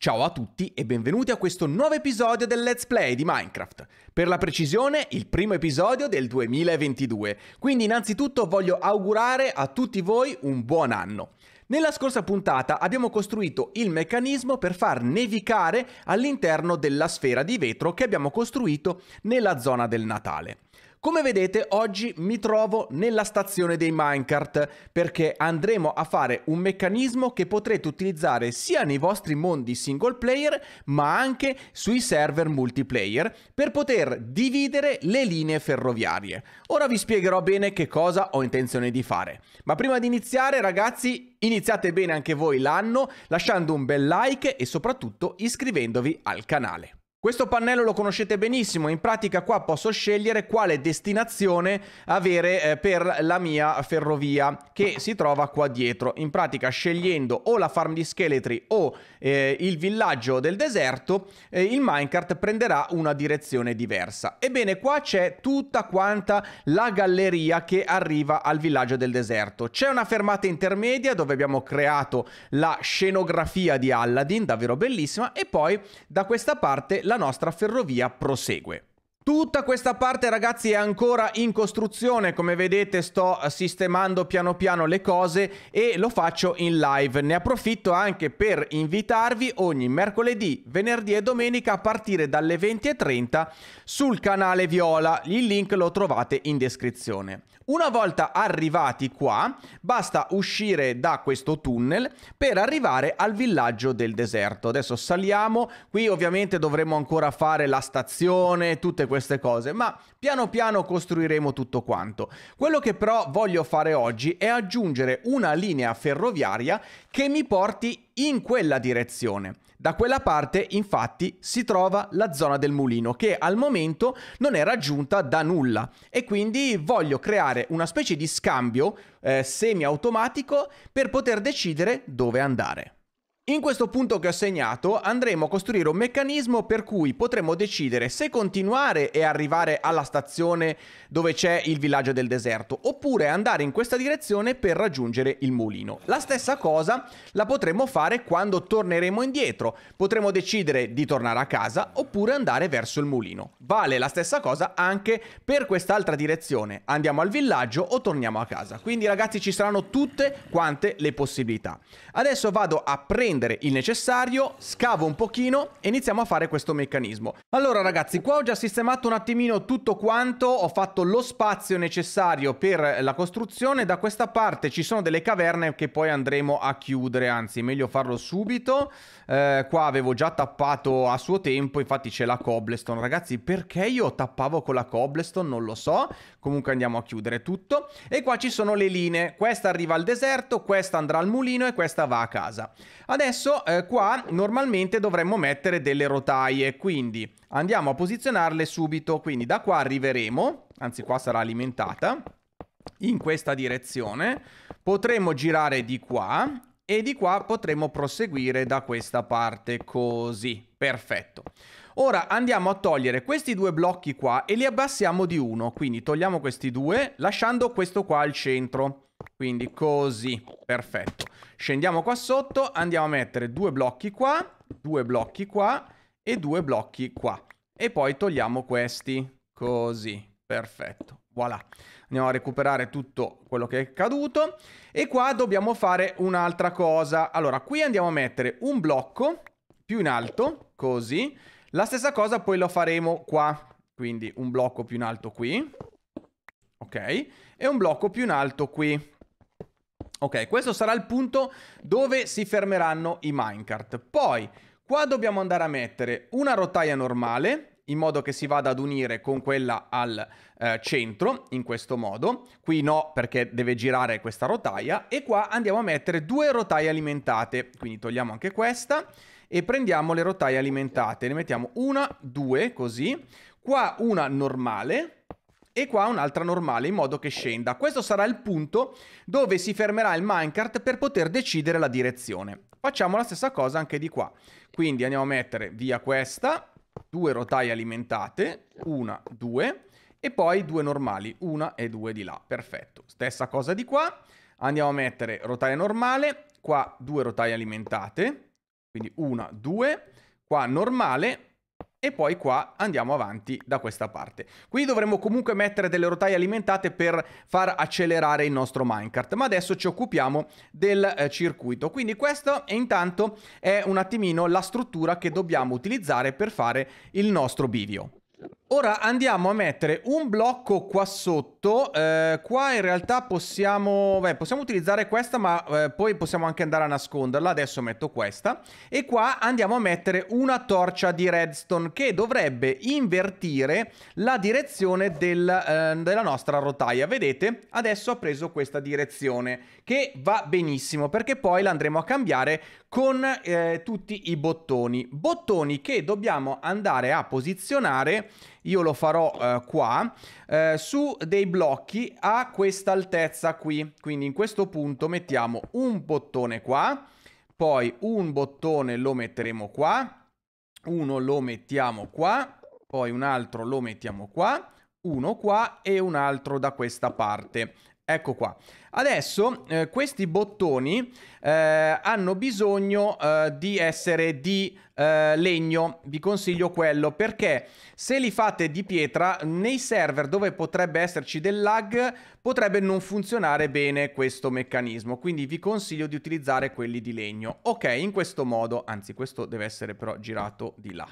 Ciao a tutti e benvenuti a questo nuovo episodio del Let's Play di Minecraft. Per la precisione, il primo episodio del 2022. Quindi innanzitutto voglio augurare a tutti voi un buon anno. Nella scorsa puntata abbiamo costruito il meccanismo per far nevicare all'interno della sfera di vetro che abbiamo costruito nella zona del Natale. Come vedete oggi mi trovo nella stazione dei minecart perché andremo a fare un meccanismo che potrete utilizzare sia nei vostri mondi single player ma anche sui server multiplayer per poter dividere le linee ferroviarie. Ora vi spiegherò bene che cosa ho intenzione di fare. Ma prima di iniziare ragazzi iniziate bene anche voi l'anno lasciando un bel like e soprattutto iscrivendovi al canale. Questo pannello lo conoscete benissimo, in pratica qua posso scegliere quale destinazione avere eh, per la mia ferrovia che si trova qua dietro. In pratica scegliendo o la farm di scheletri o eh, il villaggio del deserto, eh, il minecart prenderà una direzione diversa. Ebbene qua c'è tutta quanta la galleria che arriva al villaggio del deserto. C'è una fermata intermedia dove abbiamo creato la scenografia di Aladdin, davvero bellissima, e poi da questa parte la nostra ferrovia prosegue. Tutta questa parte ragazzi è ancora in costruzione, come vedete sto sistemando piano piano le cose e lo faccio in live. Ne approfitto anche per invitarvi ogni mercoledì, venerdì e domenica a partire dalle 20.30 sul canale Viola, il link lo trovate in descrizione. Una volta arrivati qua, basta uscire da questo tunnel per arrivare al villaggio del deserto. Adesso saliamo, qui ovviamente dovremo ancora fare la stazione, tutte queste cose, ma piano piano costruiremo tutto quanto. Quello che però voglio fare oggi è aggiungere una linea ferroviaria che mi porti in quella direzione. Da quella parte infatti si trova la zona del mulino che al momento non è raggiunta da nulla e quindi voglio creare fare una specie di scambio eh, semi-automatico per poter decidere dove andare. In questo punto che ho segnato andremo a costruire un meccanismo per cui potremo decidere se continuare e arrivare alla stazione dove c'è il villaggio del deserto oppure andare in questa direzione per raggiungere il mulino. La stessa cosa la potremo fare quando torneremo indietro, potremo decidere di tornare a casa oppure andare verso il mulino. Vale la stessa cosa anche per quest'altra direzione, andiamo al villaggio o torniamo a casa. Quindi ragazzi ci saranno tutte quante le possibilità. Adesso vado a prendere prendere il necessario, scavo un pochino e iniziamo a fare questo meccanismo. Allora ragazzi, qua ho già sistemato un attimino tutto quanto, ho fatto lo spazio necessario per la costruzione, da questa parte ci sono delle caverne che poi andremo a chiudere, anzi meglio farlo subito, eh, qua avevo già tappato a suo tempo, infatti c'è la cobblestone, ragazzi perché io tappavo con la cobblestone non lo so, comunque andiamo a chiudere tutto e qua ci sono le linee, questa arriva al deserto, questa andrà al mulino e questa va a casa. Adesso Adesso eh, qua normalmente dovremmo mettere delle rotaie, quindi andiamo a posizionarle subito, quindi da qua arriveremo, anzi qua sarà alimentata, in questa direzione, potremmo girare di qua e di qua potremmo proseguire da questa parte così, perfetto. Ora andiamo a togliere questi due blocchi qua e li abbassiamo di uno, quindi togliamo questi due lasciando questo qua al centro. Quindi così, perfetto. Scendiamo qua sotto, andiamo a mettere due blocchi qua, due blocchi qua e due blocchi qua. E poi togliamo questi, così, perfetto. Voilà, andiamo a recuperare tutto quello che è caduto e qua dobbiamo fare un'altra cosa. Allora, qui andiamo a mettere un blocco più in alto, così. La stessa cosa poi lo faremo qua, quindi un blocco più in alto qui, ok? E un blocco più in alto qui, Ok, questo sarà il punto dove si fermeranno i minecart. Poi, qua dobbiamo andare a mettere una rotaia normale, in modo che si vada ad unire con quella al eh, centro, in questo modo. Qui no, perché deve girare questa rotaia. E qua andiamo a mettere due rotaie alimentate, quindi togliamo anche questa. E prendiamo le rotaie alimentate, ne mettiamo una, due, così. Qua una normale, e qua un'altra normale in modo che scenda. Questo sarà il punto dove si fermerà il minecart per poter decidere la direzione. Facciamo la stessa cosa anche di qua. Quindi andiamo a mettere via questa, due rotaie alimentate, una, due, e poi due normali, una e due di là. Perfetto. Stessa cosa di qua. Andiamo a mettere rotaia normale, qua due rotaie alimentate, quindi una, due, qua normale e poi qua andiamo avanti da questa parte. Qui dovremmo comunque mettere delle rotaie alimentate per far accelerare il nostro minecart, ma adesso ci occupiamo del eh, circuito. Quindi questa è intanto è un attimino la struttura che dobbiamo utilizzare per fare il nostro bivio. Ora andiamo a mettere un blocco qua sotto, eh, qua in realtà possiamo, beh, possiamo utilizzare questa ma eh, poi possiamo anche andare a nasconderla, adesso metto questa e qua andiamo a mettere una torcia di redstone che dovrebbe invertire la direzione del, eh, della nostra rotaia, vedete? Adesso ha preso questa direzione che va benissimo perché poi l'andremo a cambiare con eh, tutti i bottoni, bottoni che dobbiamo andare a posizionare io lo farò eh, qua, eh, su dei blocchi a questa altezza qui. Quindi in questo punto mettiamo un bottone qua, poi un bottone lo metteremo qua, uno lo mettiamo qua, poi un altro lo mettiamo qua, uno qua e un altro da questa parte. Ecco qua. Adesso eh, questi bottoni eh, hanno bisogno eh, di essere di eh, legno, vi consiglio quello perché se li fate di pietra nei server dove potrebbe esserci del lag potrebbe non funzionare bene questo meccanismo, quindi vi consiglio di utilizzare quelli di legno. Ok, in questo modo, anzi questo deve essere però girato di là.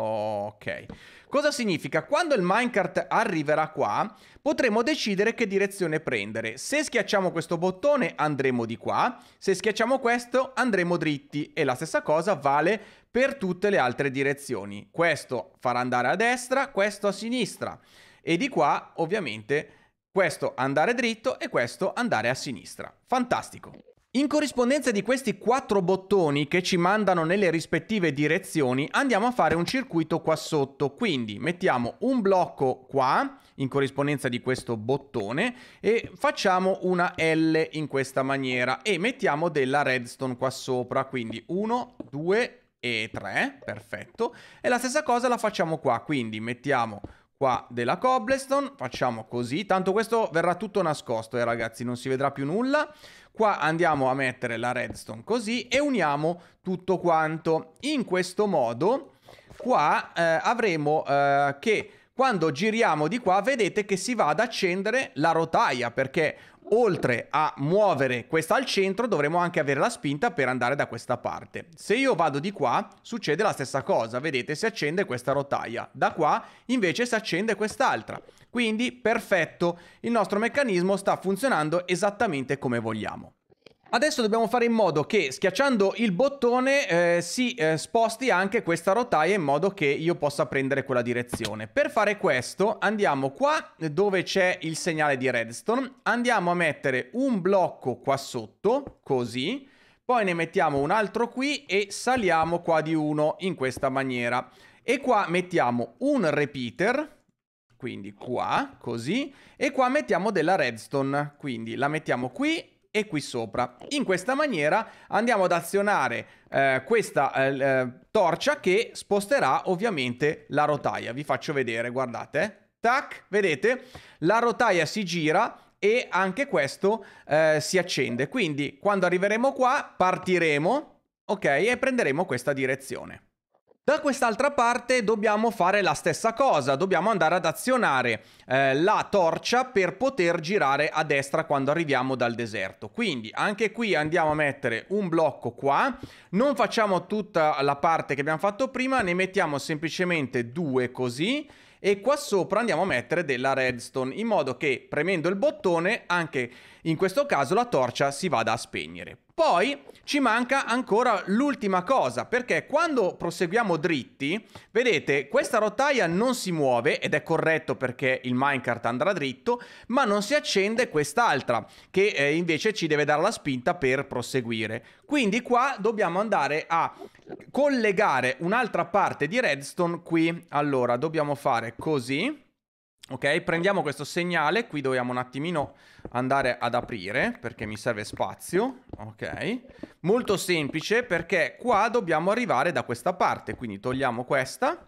Ok. Cosa significa? Quando il minecart arriverà qua, potremo decidere che direzione prendere. Se schiacciamo questo bottone andremo di qua, se schiacciamo questo andremo dritti e la stessa cosa vale per tutte le altre direzioni. Questo farà andare a destra, questo a sinistra e di qua ovviamente questo andare dritto e questo andare a sinistra. Fantastico! In corrispondenza di questi quattro bottoni che ci mandano nelle rispettive direzioni andiamo a fare un circuito qua sotto, quindi mettiamo un blocco qua in corrispondenza di questo bottone e facciamo una L in questa maniera e mettiamo della redstone qua sopra, quindi 1, 2 e 3, perfetto, e la stessa cosa la facciamo qua, quindi mettiamo qua della cobblestone, facciamo così, tanto questo verrà tutto nascosto eh ragazzi, non si vedrà più nulla, qua andiamo a mettere la redstone così e uniamo tutto quanto, in questo modo qua eh, avremo eh, che quando giriamo di qua vedete che si va ad accendere la rotaia perché oltre a muovere questa al centro dovremo anche avere la spinta per andare da questa parte. Se io vado di qua succede la stessa cosa, vedete si accende questa rotaia, da qua invece si accende quest'altra. Quindi perfetto, il nostro meccanismo sta funzionando esattamente come vogliamo. Adesso dobbiamo fare in modo che schiacciando il bottone eh, si eh, sposti anche questa rotaia in modo che io possa prendere quella direzione. Per fare questo andiamo qua dove c'è il segnale di redstone, andiamo a mettere un blocco qua sotto, così, poi ne mettiamo un altro qui e saliamo qua di uno in questa maniera. E qua mettiamo un repeater, quindi qua, così, e qua mettiamo della redstone, quindi la mettiamo qui e qui sopra. In questa maniera andiamo ad azionare eh, questa eh, eh, torcia che sposterà ovviamente la rotaia. Vi faccio vedere, guardate. Tac, vedete? La rotaia si gira e anche questo eh, si accende. Quindi quando arriveremo qua partiremo, ok, e prenderemo questa direzione. Da quest'altra parte dobbiamo fare la stessa cosa, dobbiamo andare ad azionare eh, la torcia per poter girare a destra quando arriviamo dal deserto. Quindi anche qui andiamo a mettere un blocco qua, non facciamo tutta la parte che abbiamo fatto prima, ne mettiamo semplicemente due così e qua sopra andiamo a mettere della redstone in modo che premendo il bottone anche in questo caso la torcia si vada a spegnere. Poi ci manca ancora l'ultima cosa, perché quando proseguiamo dritti, vedete, questa rotaia non si muove, ed è corretto perché il minecart andrà dritto, ma non si accende quest'altra, che eh, invece ci deve dare la spinta per proseguire. Quindi qua dobbiamo andare a collegare un'altra parte di redstone qui. Allora, dobbiamo fare così Ok, prendiamo questo segnale, qui dobbiamo un attimino andare ad aprire perché mi serve spazio, ok? Molto semplice perché qua dobbiamo arrivare da questa parte, quindi togliamo questa,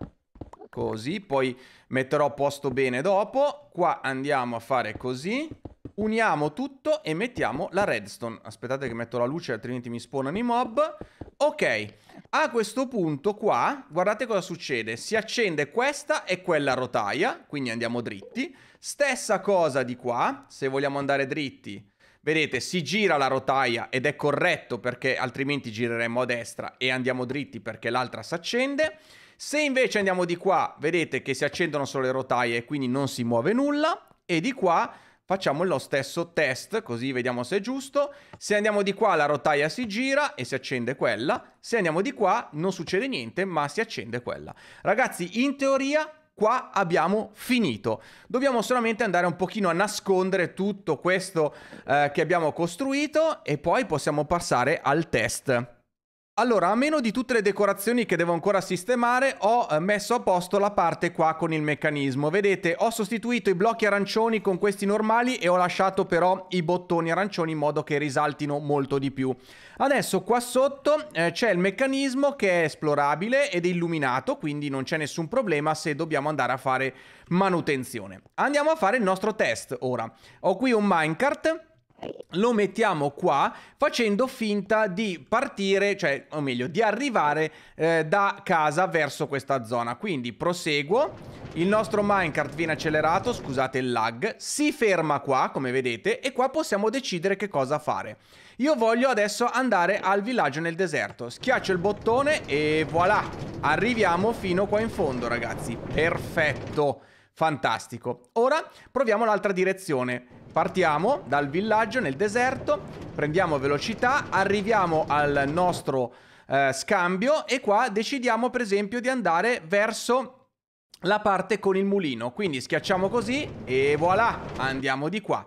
così, poi metterò a posto bene dopo, qua andiamo a fare così, uniamo tutto e mettiamo la redstone. Aspettate che metto la luce altrimenti mi spawnano i mob, ok. A questo punto qua, guardate cosa succede. Si accende questa e quella rotaia, quindi andiamo dritti. Stessa cosa di qua, se vogliamo andare dritti. Vedete, si gira la rotaia ed è corretto perché altrimenti gireremmo a destra e andiamo dritti perché l'altra si accende. Se invece andiamo di qua, vedete che si accendono solo le rotaie e quindi non si muove nulla. E di qua Facciamo lo stesso test, così vediamo se è giusto. Se andiamo di qua la rotaia si gira e si accende quella. Se andiamo di qua non succede niente, ma si accende quella. Ragazzi, in teoria qua abbiamo finito. Dobbiamo solamente andare un pochino a nascondere tutto questo eh, che abbiamo costruito e poi possiamo passare al test. Allora, a meno di tutte le decorazioni che devo ancora sistemare, ho eh, messo a posto la parte qua con il meccanismo. Vedete, ho sostituito i blocchi arancioni con questi normali e ho lasciato però i bottoni arancioni in modo che risaltino molto di più. Adesso qua sotto eh, c'è il meccanismo che è esplorabile ed è illuminato, quindi non c'è nessun problema se dobbiamo andare a fare manutenzione. Andiamo a fare il nostro test ora. Ho qui un minecart lo mettiamo qua facendo finta di partire, cioè o meglio di arrivare eh, da casa verso questa zona. Quindi proseguo, il nostro minecart viene accelerato, scusate il lag, si ferma qua come vedete e qua possiamo decidere che cosa fare. Io voglio adesso andare al villaggio nel deserto, schiaccio il bottone e voilà, arriviamo fino qua in fondo ragazzi, perfetto. Fantastico. Ora proviamo l'altra direzione. Partiamo dal villaggio nel deserto, prendiamo velocità, arriviamo al nostro eh, scambio e qua decidiamo per esempio di andare verso la parte con il mulino. Quindi schiacciamo così e voilà, andiamo di qua.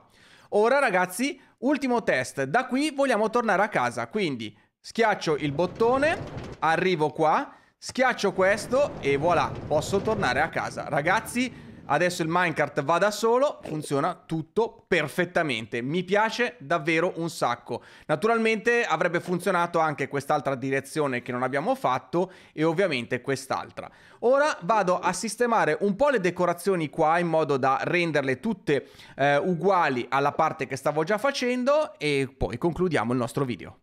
Ora ragazzi, ultimo test. Da qui vogliamo tornare a casa, quindi schiaccio il bottone, arrivo qua, schiaccio questo e voilà, posso tornare a casa. Ragazzi, Adesso il minecart va da solo, funziona tutto perfettamente. Mi piace davvero un sacco. Naturalmente avrebbe funzionato anche quest'altra direzione che non abbiamo fatto e ovviamente quest'altra. Ora vado a sistemare un po' le decorazioni qua in modo da renderle tutte eh, uguali alla parte che stavo già facendo e poi concludiamo il nostro video.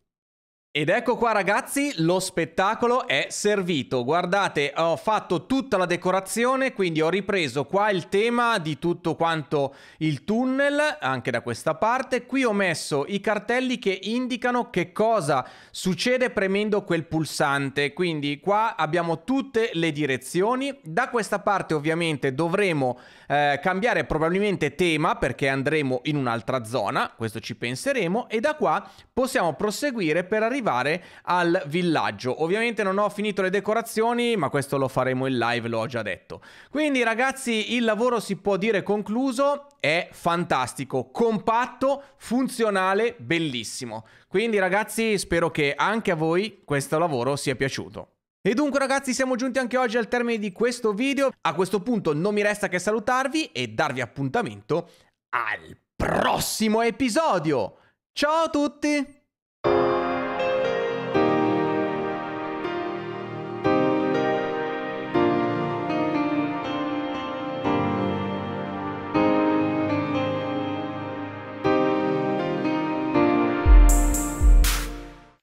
Ed ecco qua ragazzi, lo spettacolo è servito. Guardate, ho fatto tutta la decorazione, quindi ho ripreso qua il tema di tutto quanto il tunnel, anche da questa parte. Qui ho messo i cartelli che indicano che cosa succede premendo quel pulsante. Quindi qua abbiamo tutte le direzioni. Da questa parte ovviamente dovremo eh, cambiare probabilmente tema perché andremo in un'altra zona, questo ci penseremo. E da qua possiamo proseguire per arrivare arrivare al villaggio. Ovviamente non ho finito le decorazioni, ma questo lo faremo in live, l'ho già detto. Quindi ragazzi, il lavoro si può dire concluso, è fantastico, compatto, funzionale, bellissimo. Quindi ragazzi, spero che anche a voi questo lavoro sia piaciuto. E dunque ragazzi siamo giunti anche oggi al termine di questo video, a questo punto non mi resta che salutarvi e darvi appuntamento al prossimo episodio! Ciao a tutti!